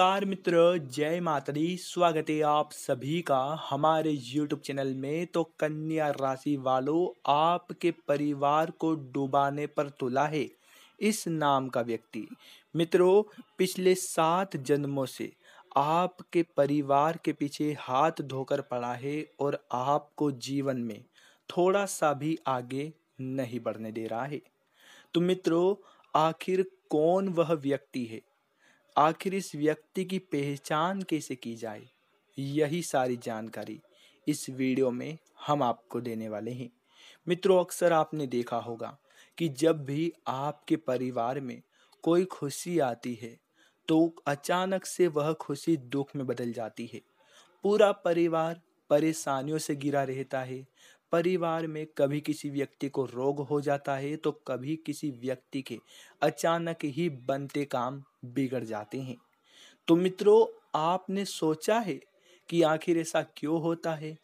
नमस्कार मित्र जय मातरी स्वागत है आप सभी का हमारे YouTube चैनल में तो कन्या राशि वालों आपके परिवार को डुबाने पर तुला है इस नाम का व्यक्ति मित्रों पिछले सात जन्मों से आपके परिवार के पीछे हाथ धोकर पड़ा है और आपको जीवन में थोड़ा सा भी आगे नहीं बढ़ने दे रहा है तो मित्रों आखिर कौन वह व्यक्ति है आखिर इस व्यक्ति की पहचान कैसे की जाए यही सारी जानकारी इस वीडियो में हम आपको देने वाले हैं मित्रों अक्सर आपने देखा होगा कि जब भी आपके परिवार में कोई खुशी आती है तो अचानक से वह खुशी दुख में बदल जाती है पूरा परिवार परेशानियों से गिरा रहता है परिवार में कभी किसी व्यक्ति को रोग हो जाता है तो कभी किसी व्यक्ति के अचानक ही बनते काम बिगड़ जाते हैं तो मित्रों आपने सोचा है कि आखिर ऐसा क्यों होता है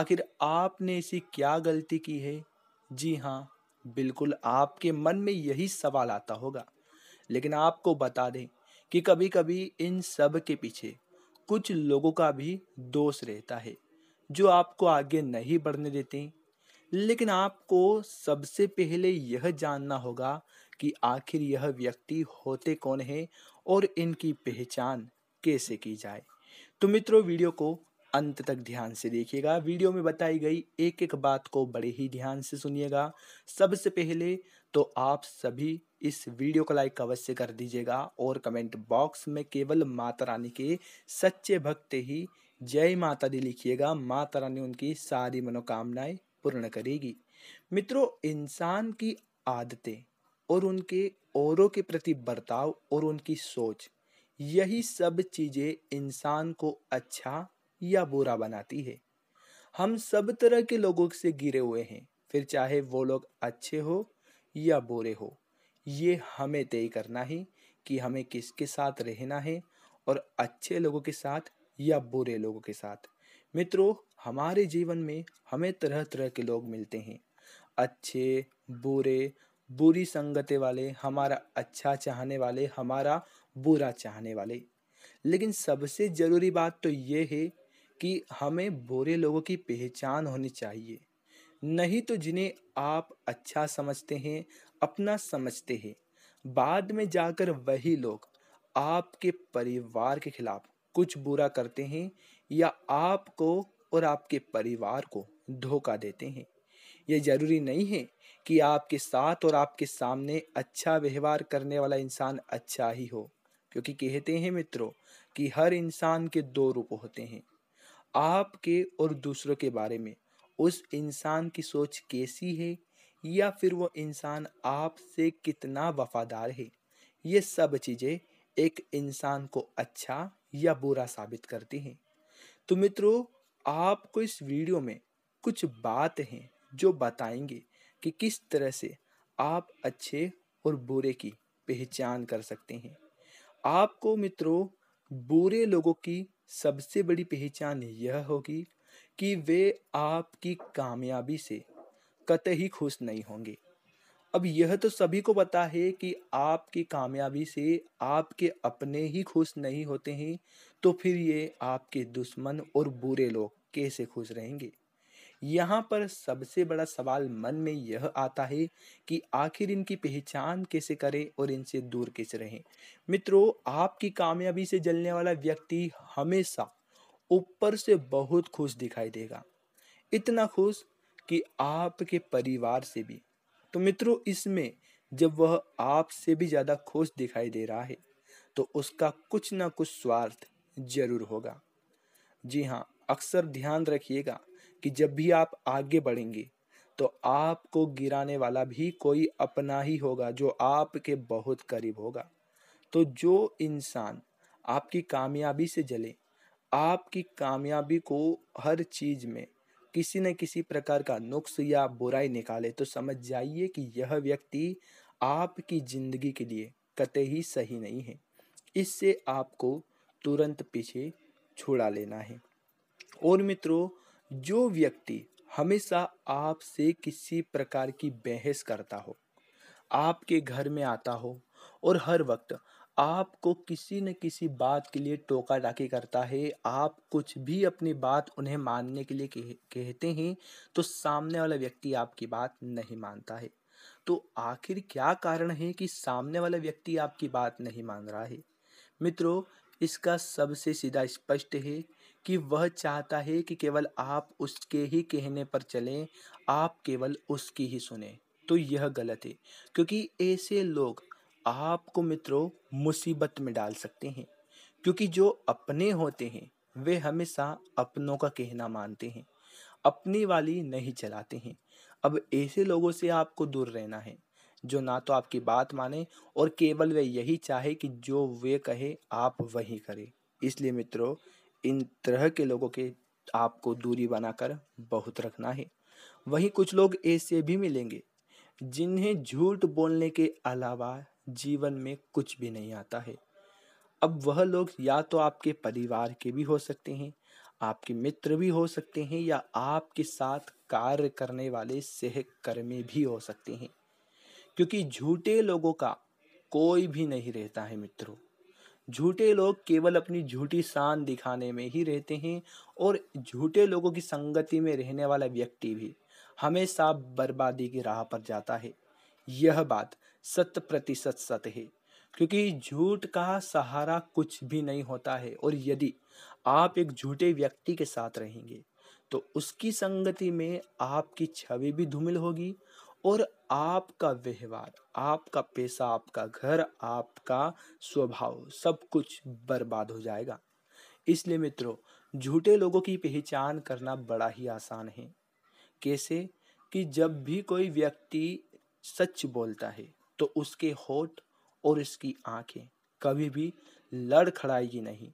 आखिर आपने ऐसी क्या गलती की है जी हाँ बिल्कुल आपके मन में यही सवाल आता होगा लेकिन आपको बता दें कि कभी कभी इन सब के पीछे कुछ लोगों का भी दोष रहता है जो आपको आगे नहीं बढ़ने देती लेकिन आपको सबसे पहले यह जानना होगा कि आखिर यह व्यक्ति होते कौन है और इनकी पहचान कैसे की जाए तो मित्रों वीडियो को अंत तक ध्यान से देखिएगा वीडियो में बताई गई एक एक बात को बड़े ही ध्यान से सुनिएगा सबसे पहले तो आप सभी इस वीडियो को लाइक अवश्य कर दीजिएगा और कमेंट बॉक्स में केवल माता रानी के सच्चे भक्त ही जय माता दी लिखिएगा माता रानी उनकी सारी मनोकामनाएं पूर्ण करेगी मित्रों इंसान की आदतें और उनके औरों के प्रति बर्ताव और उनकी सोच यही सब चीज़ें इंसान को अच्छा या बुरा बनाती है हम सब तरह के लोगों से गिरे हुए हैं फिर चाहे वो लोग अच्छे हो या बुरे हो ये हमें तय करना है कि हमें किसके साथ रहना है और अच्छे लोगों के साथ या बुरे लोगों के साथ मित्रों हमारे जीवन में हमें तरह तरह के लोग मिलते हैं अच्छे बुरे बुरी संगते वाले हमारा अच्छा चाहने वाले हमारा बुरा चाहने वाले लेकिन सबसे ज़रूरी बात तो ये है कि हमें बुरे लोगों की पहचान होनी चाहिए नहीं तो जिन्हें आप अच्छा समझते हैं अपना समझते हैं बाद में जाकर वही लोग आपके परिवार के खिलाफ कुछ बुरा करते हैं या आपको और आपके परिवार को धोखा देते हैं ये जरूरी नहीं है कि आपके साथ और आपके सामने अच्छा व्यवहार करने वाला इंसान अच्छा ही हो क्योंकि कहते हैं मित्रों कि हर इंसान के दो रूप होते हैं आपके और दूसरों के बारे में उस इंसान की सोच कैसी है या फिर वो इंसान आपसे कितना वफादार है ये सब चीज़ें एक इंसान को अच्छा या बुरा साबित करती हैं तो मित्रों आपको इस वीडियो में कुछ बात हैं जो बताएंगे कि किस तरह से आप अच्छे और बुरे की पहचान कर सकते हैं आपको मित्रों बुरे लोगों की सबसे बड़ी पहचान यह होगी कि वे आपकी कामयाबी से कतई खुश नहीं होंगे अब यह तो सभी को पता है कि आपकी कामयाबी से आपके अपने ही खुश नहीं होते हैं तो फिर ये आपके दुश्मन और बुरे लोग कैसे खुश रहेंगे यहाँ पर सबसे बड़ा सवाल मन में यह आता है कि आखिर इनकी पहचान कैसे करें और इनसे दूर कैसे रहें मित्रों आपकी कामयाबी से जलने वाला व्यक्ति हमेशा ऊपर से बहुत खुश दिखाई देगा इतना खुश कि आपके परिवार से भी तो मित्रों इसमें जब वह आपसे भी ज़्यादा खुश दिखाई दे रहा है तो उसका कुछ ना कुछ स्वार्थ जरूर होगा जी हाँ अक्सर ध्यान रखिएगा कि जब भी आप आगे बढ़ेंगे तो आपको गिराने वाला भी कोई अपना ही होगा जो आपके बहुत करीब होगा तो जो इंसान आपकी कामयाबी से जले आपकी कामयाबी को हर चीज़ में किसी न किसी प्रकार का नुक्स या बुराई निकाले तो समझ जाइए कि यह व्यक्ति आपकी ज़िंदगी के लिए कतई ही सही नहीं है इससे आपको तुरंत पीछे छुड़ा लेना है और मित्रों जो व्यक्ति हमेशा आपसे किसी प्रकार की बहस करता हो आपके घर में आता हो और हर वक्त आपको किसी न किसी बात के लिए टोका टाकी करता है आप कुछ भी अपनी बात उन्हें मानने के लिए कह, कहते हैं तो सामने वाला व्यक्ति आपकी बात नहीं मानता है तो आखिर क्या कारण है कि सामने वाला व्यक्ति आपकी बात नहीं मान रहा है मित्रों इसका सबसे सीधा स्पष्ट है कि वह चाहता है कि केवल आप उसके ही कहने पर चलें आप केवल उसकी ही सुने तो यह गलत है क्योंकि ऐसे लोग आपको मित्रों मुसीबत में डाल सकते हैं क्योंकि जो अपने होते हैं वे हमेशा अपनों का कहना मानते हैं अपनी वाली नहीं चलाते हैं अब ऐसे लोगों से आपको दूर रहना है जो ना तो आपकी बात माने और केवल वे यही चाहे कि जो वे कहे आप वही करें इसलिए मित्रों इन तरह के लोगों के आपको दूरी बनाकर बहुत रखना है वहीं कुछ लोग ऐसे भी मिलेंगे जिन्हें झूठ बोलने के अलावा जीवन में कुछ भी नहीं आता है अब वह लोग या तो आपके परिवार के भी हो सकते हैं आपके मित्र भी हो सकते हैं या आपके साथ कार्य करने वाले सहकर्मी भी हो सकते हैं क्योंकि झूठे लोगों का कोई भी नहीं रहता है मित्रों झूठे लोग केवल अपनी झूठी शान दिखाने में ही रहते हैं और झूठे लोगों की संगति में रहने वाला व्यक्ति भी हमेशा बर्बादी की राह पर जाता है यह बात शत प्रतिशत सत है क्योंकि झूठ का सहारा कुछ भी नहीं होता है और यदि आप एक झूठे व्यक्ति के साथ रहेंगे तो उसकी संगति में आपकी छवि भी धूमिल होगी और आपका व्यवहार आपका पैसा आपका घर आपका स्वभाव सब कुछ बर्बाद हो जाएगा इसलिए मित्रों झूठे लोगों की पहचान करना बड़ा ही आसान है कैसे कि जब भी कोई व्यक्ति सच बोलता है तो उसके होठ और उसकी आंखें कभी भी लड़ खड़ाएगी नहीं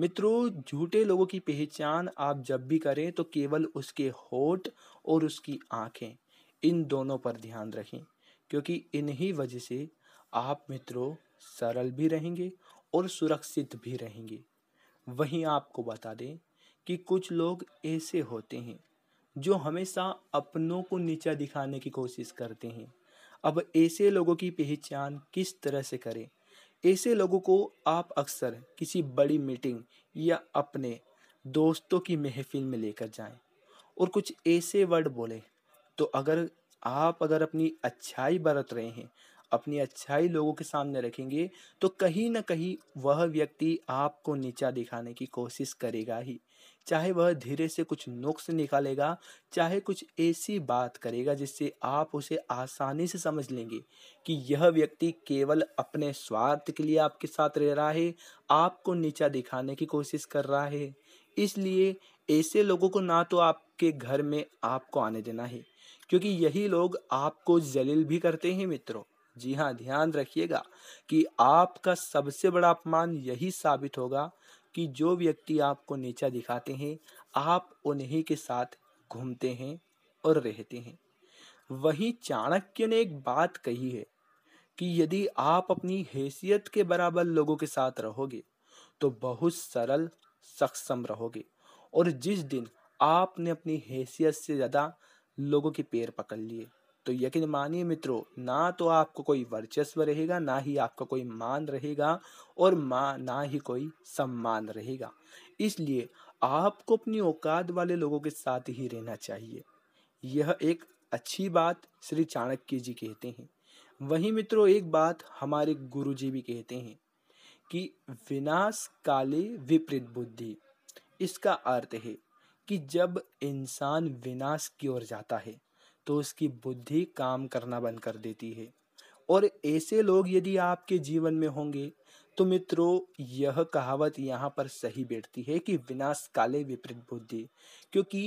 मित्रों झूठे लोगों की पहचान आप जब भी करें तो केवल उसके होठ और उसकी आंखें इन दोनों पर ध्यान रखें क्योंकि इन्हीं वजह से आप मित्रों सरल भी रहेंगे और सुरक्षित भी रहेंगे वहीं आपको बता दें कि कुछ लोग ऐसे होते हैं जो हमेशा अपनों को नीचा दिखाने की कोशिश करते हैं अब ऐसे लोगों की पहचान किस तरह से करें ऐसे लोगों को आप अक्सर किसी बड़ी मीटिंग या अपने दोस्तों की महफिल में लेकर जाएं और कुछ ऐसे वर्ड बोले तो अगर आप अगर अपनी अच्छाई बरत रहे हैं अपनी अच्छाई लोगों के सामने रखेंगे तो कहीं ना कहीं वह व्यक्ति आपको नीचा दिखाने की कोशिश करेगा ही चाहे वह धीरे से कुछ नुक्स निकालेगा चाहे कुछ ऐसी बात करेगा जिससे आप उसे आसानी से समझ लेंगे कि यह व्यक्ति केवल अपने स्वार्थ के लिए आपके साथ रह रहा है आपको नीचा दिखाने की कोशिश कर रहा है इसलिए ऐसे लोगों को ना तो आपके घर में आपको आने देना है क्योंकि यही लोग आपको जलील भी करते हैं मित्रों जी हाँ ध्यान रखिएगा कि आपका सबसे बड़ा अपमान यही साबित होगा कि जो व्यक्ति आपको नीचा दिखाते हैं आप उन्हीं के साथ घूमते हैं और रहते हैं वही चाणक्य ने एक बात कही है कि यदि आप अपनी हैसियत के बराबर लोगों के साथ रहोगे तो बहुत सरल सक्षम रहोगे और जिस दिन आपने अपनी हैसियत से ज़्यादा लोगों के पैर पकड़ लिए तो यकीन मानिए मित्रों ना तो आपको कोई वर्चस्व रहेगा ना ही आपका कोई मान रहेगा और माँ ना ही कोई सम्मान रहेगा इसलिए आपको अपनी औकात वाले लोगों के साथ ही रहना चाहिए यह एक अच्छी बात श्री चाणक्य जी कहते हैं वहीं मित्रों एक बात हमारे गुरु जी भी कहते हैं कि विनाश काले विपरीत बुद्धि इसका अर्थ है कि जब इंसान विनाश की ओर जाता है तो उसकी बुद्धि काम करना बंद कर देती है और ऐसे लोग यदि आपके जीवन में होंगे तो मित्रों यह कहावत यहाँ पर सही बैठती है कि विनाश काले विपरीत बुद्धि क्योंकि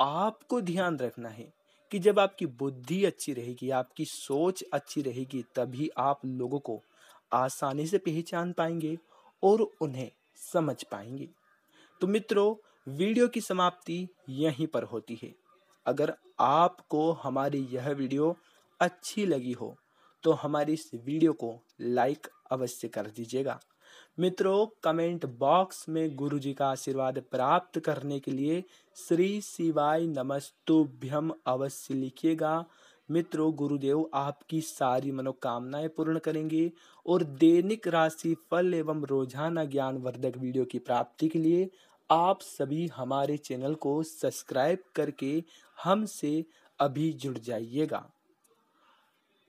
आपको ध्यान रखना है कि जब आपकी बुद्धि अच्छी रहेगी आपकी सोच अच्छी रहेगी तभी आप लोगों को आसानी से पहचान पाएंगे और उन्हें समझ पाएंगे तो मित्रों वीडियो की समाप्ति यहीं पर होती है अगर आपको हमारी यह वीडियो अच्छी लगी हो तो हमारी इस वीडियो को लाइक अवश्य कर दीजिएगा मित्रों कमेंट बॉक्स में गुरु जी का आशीर्वाद प्राप्त करने के लिए श्री शिवाय नमस्तुभ्यम अवश्य लिखिएगा मित्रों गुरुदेव आपकी सारी मनोकामनाएं पूर्ण करेंगे और दैनिक राशि फल एवं रोजाना ज्ञान वर्धक वीडियो की प्राप्ति के लिए आप सभी हमारे चैनल को सब्सक्राइब करके हमसे अभी जुड़ जाइएगा